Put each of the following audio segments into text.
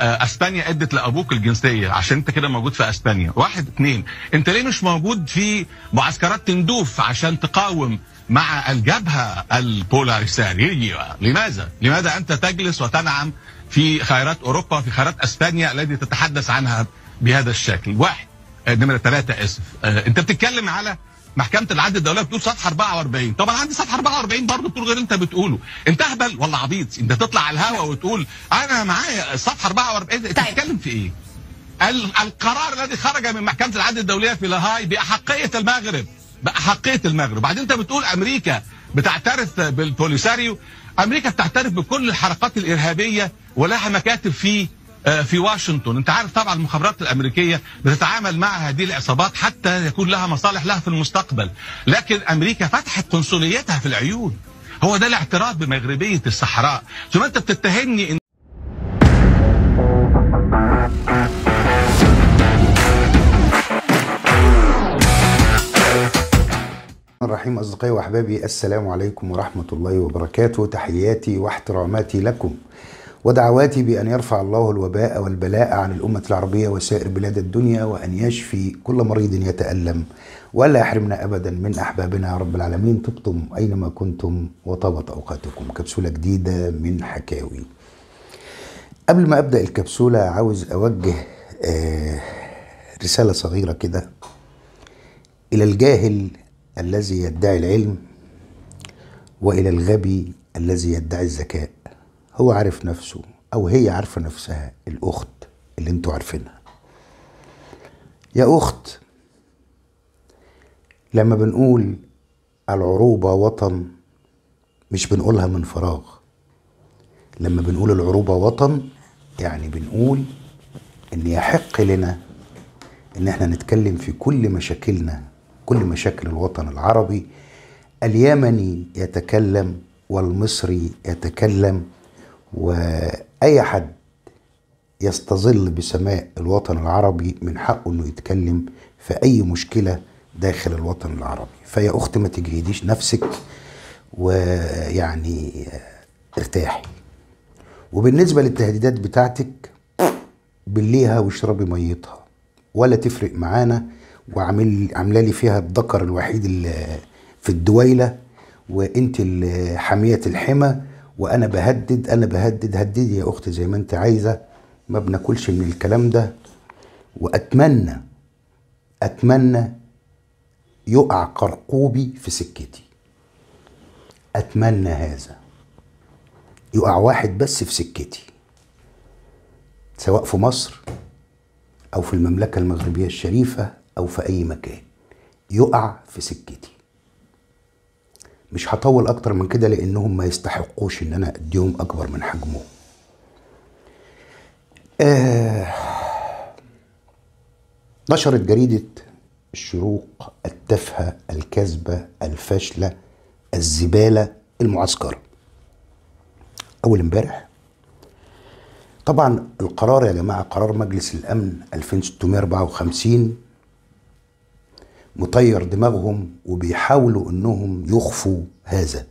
آه، اسبانيا ادت لابوك الجنسيه عشان انت كده موجود في اسبانيا واحد اثنين انت ليه مش موجود في معسكرات تندوف عشان تقاوم مع الجبهه البولاريساريه لماذا لماذا انت تجلس وتنعم في خيرات اوروبا في خيرات اسبانيا التي تتحدث عنها بهذا الشكل واحد آه، نمره ثلاثه اسف آه، انت بتتكلم على محكمه العدل الدوليه بتقول صفحه 44 طب انا عندي صفحه 44 برضه بتقول غير انت بتقوله انت اهبل ولا عبيط انت تطلع على الهوا وتقول انا معايا صفحه 44 إيه طيب. بتتكلم في ايه القرار الذي خرج من محكمه العدل الدوليه في لاهاي باحقيه المغرب باحقيه المغرب بعدين انت بتقول امريكا بتعترف بالبوليساريو امريكا بتعترف بكل الحركات الارهابيه ولها مكاتب في آه، في واشنطن انت عارف طبعا المخابرات الامريكيه بتتعامل مع هذه العصابات حتى يكون لها مصالح لها في المستقبل لكن امريكا فتحت قنصليتها في العيون هو ده الاعتراف بمغربيه الصحراء ثم انت بتتهمني ان الرحيم أصدقائي وأحبابي السلام عليكم ورحمة الله وبركاته تحياتي واحتراماتي لكم ودعواتي بأن يرفع الله الوباء والبلاء عن الأمة العربية وسائر بلاد الدنيا وأن يشفي كل مريض يتألم ولا يحرمنا أبدا من أحبابنا يا رب العالمين طبتم أينما كنتم وطابت أوقاتكم كبسولة جديدة من حكاوي قبل ما أبدأ الكبسولة عاوز أوجه آه، رسالة صغيرة كده إلى الجاهل الذي يدعي العلم وإلى الغبي الذي يدعي الذكاء هو عارف نفسه او هي عارفه نفسها الاخت اللي انتوا عارفينها يا اخت لما بنقول العروبه وطن مش بنقولها من فراغ لما بنقول العروبه وطن يعني بنقول ان يحق لنا ان احنا نتكلم في كل مشاكلنا كل مشاكل الوطن العربي اليمني يتكلم والمصري يتكلم واي حد يستظل بسماء الوطن العربي من حقه انه يتكلم في اي مشكله داخل الوطن العربي فيا اخت ما تجهديش نفسك ويعني ارتاحي وبالنسبه للتهديدات بتاعتك بليها واشربي ميتها ولا تفرق معانا وعامل عامله لي فيها الذكر الوحيد اللي في الدويله وانت حاميه الحمى وانا بهدد انا بهدد هددي يا اختي زي ما انت عايزه ما بناكلش من الكلام ده واتمنى اتمنى يقع قرقوبي في سكتي اتمنى هذا يقع واحد بس في سكتي سواء في مصر او في المملكه المغربيه الشريفه او في اي مكان يقع في سكتي مش هطول اكتر من كده لانهم ما يستحقوش ان انا اديهم اكبر من حجمهم آه نشرت جريدة الشروق التافهة الكاذبة الفاشلة الزبالة المعسكرة أول امبارح طبعا القرار يا جماعة قرار مجلس الأمن 2654 مطير دماغهم وبيحاولوا انهم يخفوا هذا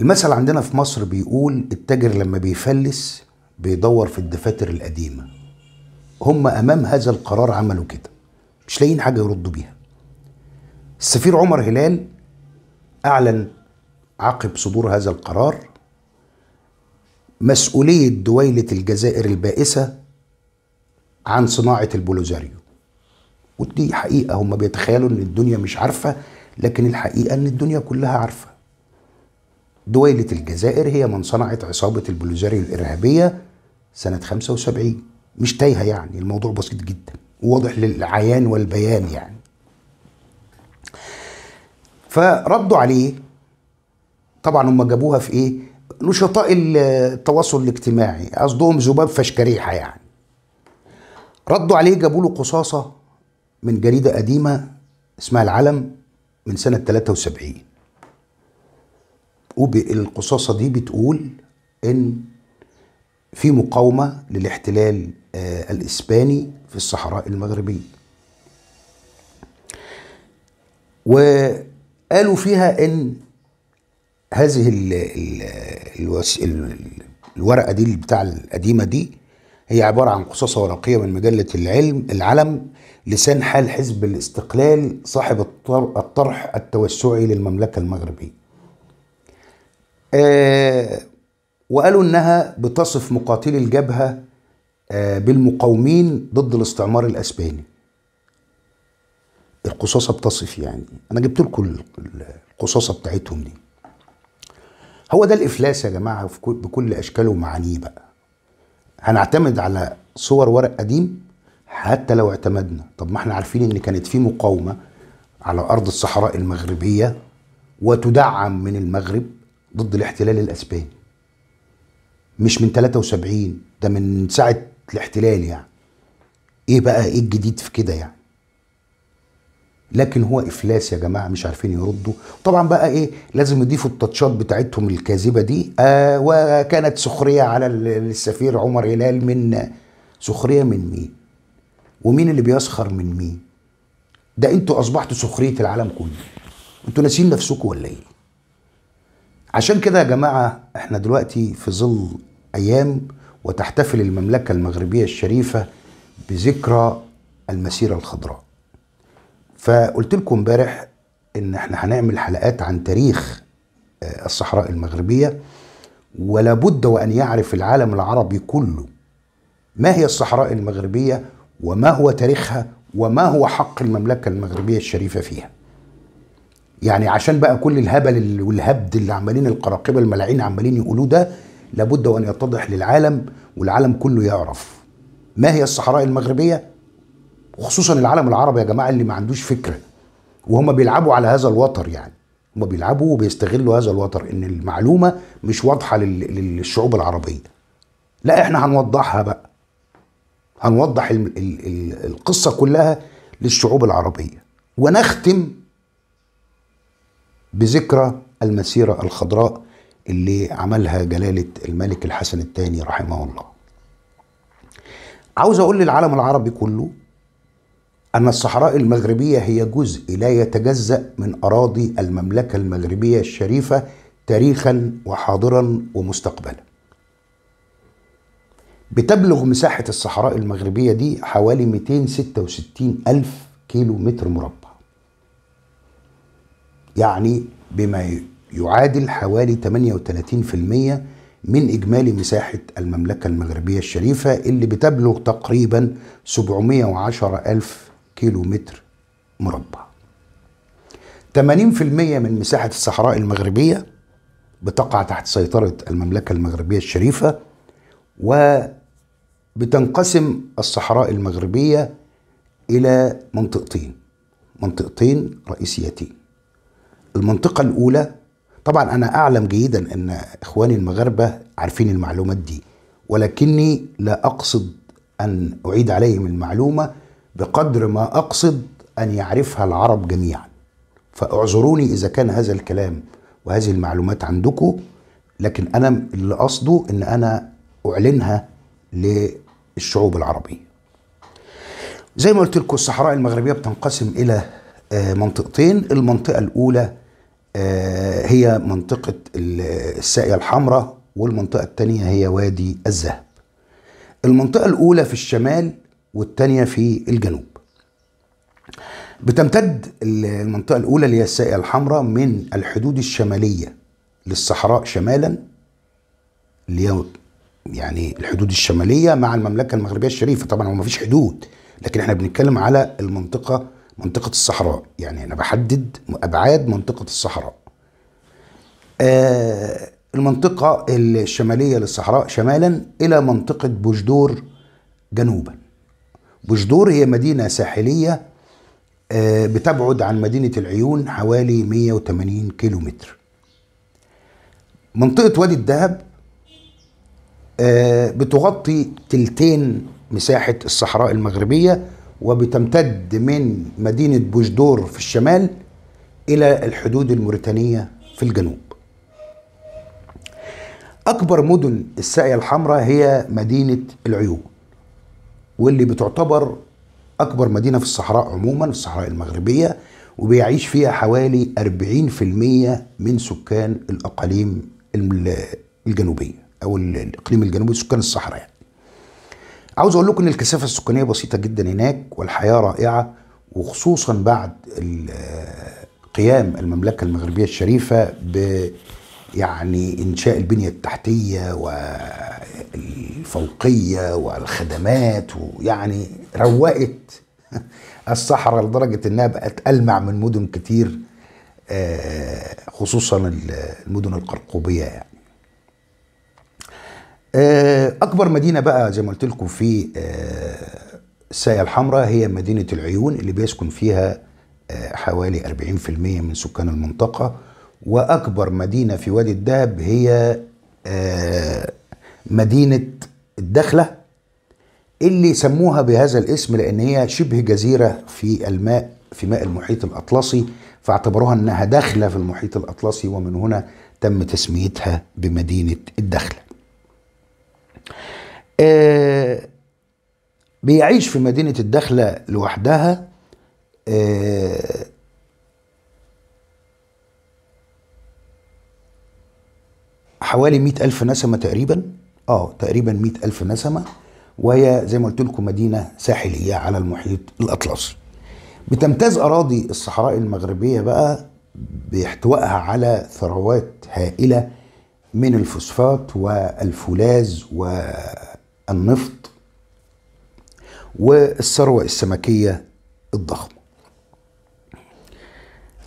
المثل عندنا في مصر بيقول التاجر لما بيفلس بيدور في الدفاتر القديمة هم أمام هذا القرار عملوا كده مش لاقيين حاجة يردوا بيها السفير عمر هلال أعلن عقب صدور هذا القرار مسؤولية دويلة الجزائر البائسة عن صناعة البولوزاريو ودي حقيقه هم بيتخيلوا ان الدنيا مش عارفه لكن الحقيقه ان الدنيا كلها عارفه دويلة الجزائر هي من صنعت عصابة البلوزاري الإرهابية سنة 75 مش تايهة يعني الموضوع بسيط جدا وواضح للعيان والبيان يعني فردوا عليه طبعا هم جابوها في ايه نشطاء التواصل الاجتماعي قصدهم ذباب فشكريحة يعني ردوا عليه جابوا له قصاصة من جريدة قديمة اسمها العلم من سنة 73 القصاصة دي بتقول إن في مقاومة للاحتلال آه، الإسباني في الصحراء المغربية وقالوا فيها إن هذه الورقة دي بتاع القديمة دي هي عبارة عن قصاصة ورقية من مجلة العلم العلم لسان حال حزب الاستقلال صاحب الطرح التوسعي للمملكة المغربية آه وقالوا انها بتصف مقاتلي الجبهه آه بالمقاومين ضد الاستعمار الاسباني القصاصه بتصف يعني انا جبت لكم القصاصه بتاعتهم دي هو ده الافلاس يا جماعه بكل اشكاله ومعانيه بقى هنعتمد على صور ورق قديم حتى لو اعتمدنا طب ما احنا عارفين ان كانت في مقاومة على أرض الصحراء المغربية وتدعم من المغرب ضد الاحتلال الأسباني مش من 73 ده من ساعة الاحتلال يعني ايه بقى ايه الجديد في كده يعني لكن هو افلاس يا جماعه مش عارفين يردوا طبعا بقى ايه لازم يضيفوا التاتشات بتاعتهم الكاذبه دي آه وكانت سخريه على السفير عمر هلال من سخريه من مين ومين اللي بيسخر من مين ده انتوا اصبحتوا سخريه العالم كله انتوا ناسيين نفسكم ولا ايه عشان كده يا جماعه احنا دلوقتي في ظل ايام وتحتفل المملكه المغربيه الشريفه بذكرى المسيره الخضراء فقلت لكم امبارح ان احنا هنعمل حلقات عن تاريخ آه، الصحراء المغربيه ولا بد وان يعرف العالم العربي كله ما هي الصحراء المغربيه وما هو تاريخها وما هو حق المملكه المغربيه الشريفه فيها يعني عشان بقى كل الهبل والهبد اللي عمالين القراقبه الملاعين عمالين يقولوه ده لابد وان يتضح للعالم والعالم كله يعرف ما هي الصحراء المغربيه وخصوصا العالم العربي يا جماعه اللي ما عندوش فكره وهم بيلعبوا على هذا الوتر يعني هم بيلعبوا وبيستغلوا هذا الوتر ان المعلومه مش واضحه للشعوب العربيه لا احنا هنوضحها بقى هنوضح القصه كلها للشعوب العربيه ونختم بذكرى المسيره الخضراء اللي عملها جلاله الملك الحسن الثاني رحمه الله عاوز اقول للعالم العربي كله أن الصحراء المغربية هي جزء لا يتجزأ من أراضي المملكة المغربية الشريفة تاريخا وحاضرا ومستقبلا. بتبلغ مساحة الصحراء المغربية دي حوالي 266 ألف كيلو متر مربع يعني بما يعادل حوالي 38% من إجمالي مساحة المملكة المغربية الشريفة اللي بتبلغ تقريبا 710 ألف كيلو متر مربع 80% من مساحة الصحراء المغربية بتقع تحت سيطرة المملكة المغربية الشريفة وبتنقسم الصحراء المغربية إلى منطقتين منطقتين رئيسيتين المنطقة الأولى طبعا أنا أعلم جيدا أن إخواني المغاربة عارفين المعلومات دي ولكني لا أقصد أن أعيد عليهم المعلومة بقدر ما أقصد أن يعرفها العرب جميعا فاعذروني إذا كان هذا الكلام وهذه المعلومات عندكم لكن أنا اللي قصده أن أنا أعلنها للشعوب العربية زي ما قلت لكم الصحراء المغربية بتنقسم إلى آه، منطقتين المنطقة الأولى آه، هي منطقة الساقية الحمراء والمنطقة الثانية هي وادي الذهب المنطقة الأولى في الشمال والتانية في الجنوب بتمتد المنطقة الأولى اللي هي الساقية الحمراء من الحدود الشمالية للصحراء شمالا اللي هي يعني الحدود الشمالية مع المملكة المغربية الشريفة طبعا هو مفيش حدود لكن احنا بنتكلم على المنطقة منطقة الصحراء يعني أنا بحدد أبعاد منطقة الصحراء آه المنطقة الشمالية للصحراء شمالا إلى منطقة بوجدور جنوبا بجدور هي مدينة ساحلية آه، بتبعد عن مدينة العيون حوالي 180 كيلومتر منطقة وادي الدهب آه، بتغطي تلتين مساحة الصحراء المغربية وبتمتد من مدينة بوجدور في الشمال إلى الحدود الموريتانية في الجنوب أكبر مدن الساقية الحمراء هي مدينة العيون واللي بتعتبر أكبر مدينة في الصحراء عموما في الصحراء المغربية وبيعيش فيها حوالي 40% من سكان الأقاليم الجنوبية أو الإقليم الجنوبي سكان الصحراء يعني. عاوز أقول لكم إن الكثافة السكانية بسيطة جدا هناك والحياة رائعة وخصوصا بعد قيام المملكة المغربية الشريفة ب يعني إنشاء البنية التحتية و الفوقية والخدمات ويعني روقت الصحراء لدرجة انها بقت ألمع من مدن كتير آه، خصوصا المدن القرقوبية يعني آه، أكبر مدينة بقى زي ما قلت لكم في الساية آه، الحمراء هي مدينة العيون اللي بيسكن فيها حوالي 40% من سكان المنطقة وأكبر مدينة في وادي الدهب هي مدينة الدخلة اللي سموها بهذا الاسم لأن هي شبه جزيرة في الماء في ماء المحيط الأطلسي فاعتبروها أنها داخلة في المحيط الأطلسي ومن هنا تم تسميتها بمدينة الدخلة آه، بيعيش في مدينة الدخلة لوحدها آه، حوالي مئة ألف نسمة تقريباً اه تقريبا مئة ألف نسمة وهي زي ما قلت لكم مدينة ساحلية على المحيط الأطلسي بتمتاز أراضي الصحراء المغربية بقى باحتوائها على ثروات هائلة من الفوسفات والفولاذ والنفط والثروة السمكية الضخمة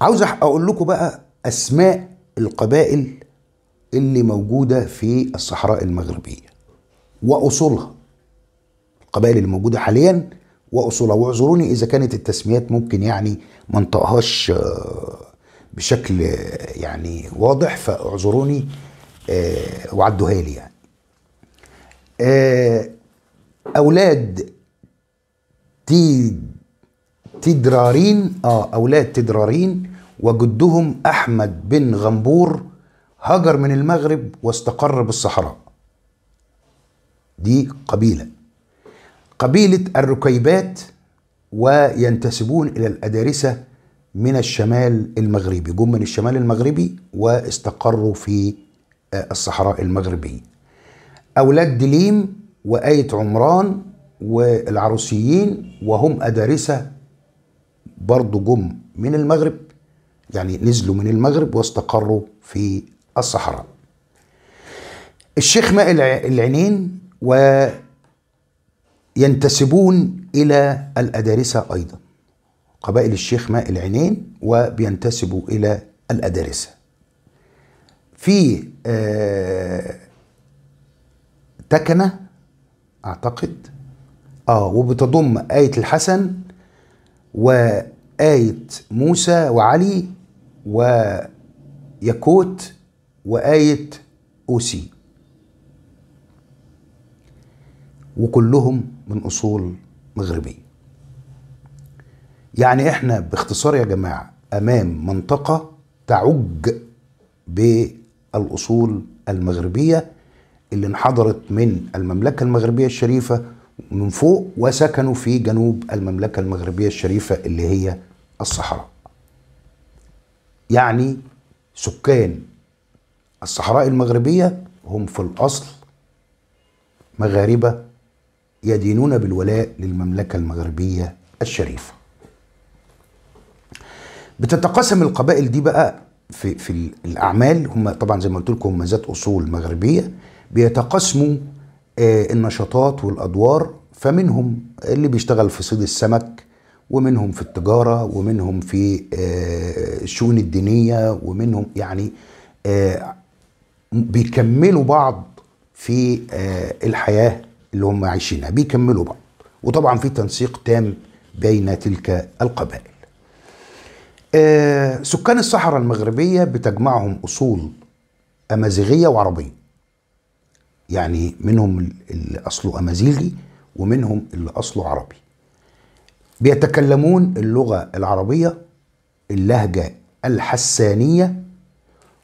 عاوز أقول لكم بقى أسماء القبائل اللي موجودة في الصحراء المغربية وأصولها القبائل الموجودة حاليا وأصولها واعذروني إذا كانت التسميات ممكن يعني ما انطقهاش آه، بشكل آه، يعني واضح فاعذروني آه، وعدوها لي يعني أولاد تي تدرارين اه اولاد تدرارين وجدهم احمد بن غنبور هاجر من المغرب واستقر بالصحراء دي قبيلة قبيلة الركيبات وينتسبون إلى الأدارسة من الشمال المغربي جم من الشمال المغربي واستقروا في آه، الصحراء المغربية أولاد دليم وآية عمران والعروسيين وهم أدارسة برضو جم من المغرب يعني نزلوا من المغرب واستقروا في الصحراء الشيخ ماء العينين وينتسبون إلى الأدارسة أيضا قبائل الشيخ ماء العينين وبينتسبوا إلى الأدارسة في آه تكنة أعتقد آه وبتضم آية الحسن وآية موسى وعلي ويكوت وآية أوسي وكلهم من أصول مغربية يعني احنا باختصار يا جماعة أمام منطقة تعج بالأصول المغربية اللي انحدرت من المملكة المغربية الشريفة من فوق وسكنوا في جنوب المملكة المغربية الشريفة اللي هي الصحراء يعني سكان الصحراء المغربية هم في الأصل مغاربة يدينون بالولاء للمملكة المغربية الشريفة بتتقاسم القبائل دي بقى في, في الأعمال هم طبعا زي ما قلت لكم هم ذات أصول مغربية بيتقاسموا آه، النشاطات والأدوار فمنهم اللي بيشتغل في صيد السمك ومنهم في التجارة ومنهم في آه، الشؤون الدينية ومنهم يعني آه، بيكملوا بعض في آه، الحياه اللي هم عايشينها بيكملوا بعض وطبعا في تنسيق تام بين تلك القبائل آه، سكان الصحراء المغربيه بتجمعهم اصول امازيغيه وعربيه يعني منهم اللي اصله امازيغي ومنهم اللي اصله عربي بيتكلمون اللغه العربيه اللهجه الحسانيه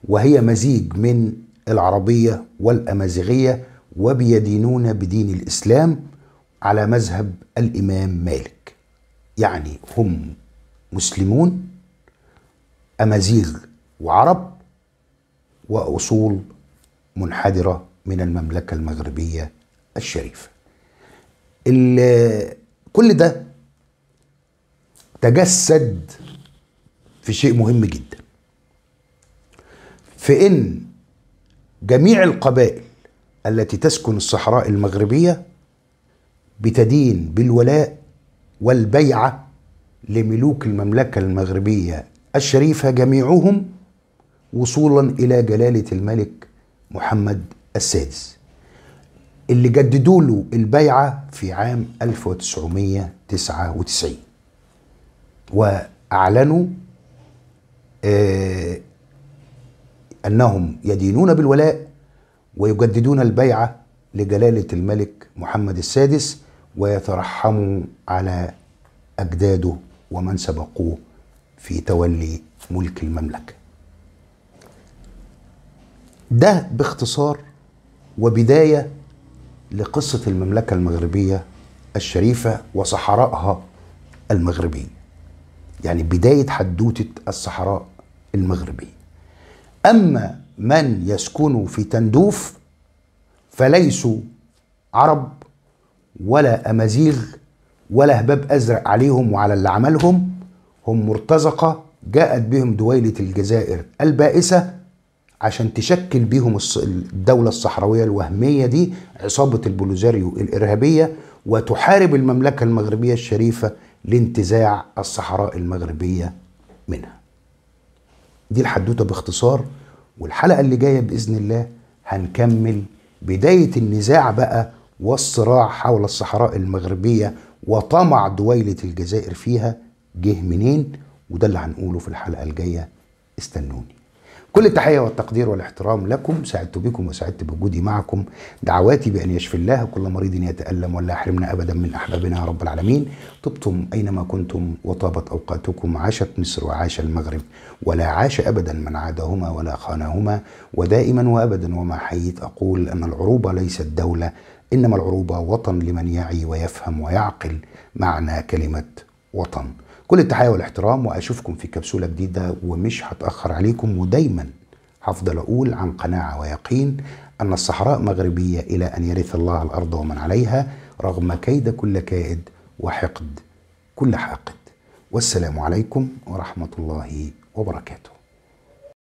وهي مزيج من العربية والأمازيغية وبيدينون بدين الإسلام على مذهب الإمام مالك يعني هم مسلمون أمازيغ وعرب وأصول منحدرة من المملكة المغربية الشريفة كل ده تجسد في شيء مهم جدا في ان جميع القبائل التي تسكن الصحراء المغربية بتدين بالولاء والبيعة لملوك المملكة المغربية الشريفة جميعهم وصولا إلى جلالة الملك محمد السادس اللي جددوا له البيعة في عام 1999 وأعلنوا آه، أنهم يدينون بالولاء ويجددون البيعة لجلالة الملك محمد السادس ويترحموا على أجداده ومن سبقوه في تولي ملك المملكة ده باختصار وبداية لقصة المملكة المغربية الشريفة وصحرائها المغربية يعني بداية حدوتة الصحراء المغربية أما من يسكن في تندوف فليسوا عرب ولا أمازيغ ولا هباب أزرق عليهم وعلى اللي عملهم هم مرتزقة جاءت بهم دويلة الجزائر البائسة عشان تشكل بهم الدولة الصحراوية الوهمية دي عصابة البوليزاريو الإرهابية وتحارب المملكة المغربية الشريفة لانتزاع الصحراء المغربية منها دي الحدوته باختصار والحلقه اللي جايه باذن الله هنكمل بدايه النزاع بقى والصراع حول الصحراء المغربيه وطمع دويله الجزائر فيها جه منين وده اللي هنقوله في الحلقه الجايه استنوني كل التحية والتقدير والاحترام لكم سعدت بكم وسعدت بوجودي معكم دعواتي بأن يشفي الله كل مريض يتألم ولا يحرمنا أبدا من أحبابنا يا رب العالمين طبتم أينما كنتم وطابت أوقاتكم عاشت مصر وعاش المغرب ولا عاش أبدا من عادهما ولا خانهما ودائما وأبدا وما حييت أقول أن العروبة ليست دولة إنما العروبة وطن لمن يعي ويفهم ويعقل معنى كلمة وطن كل التحية والاحترام واشوفكم في كبسولة جديدة ومش هتأخر عليكم ودايما هفضل اقول عن قناعة ويقين ان الصحراء مغربية الى ان يرث الله الارض ومن عليها رغم كيد كل كائد وحقد كل حاقد والسلام عليكم ورحمة الله وبركاته